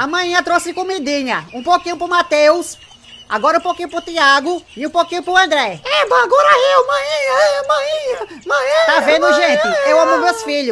Amanhã trouxe comidinha. Um pouquinho pro Matheus. Agora um pouquinho pro Tiago e um pouquinho pro André. É, agora eu, mãe, mãe, mãe. Tá vendo, gente? Eu amo meus filhos.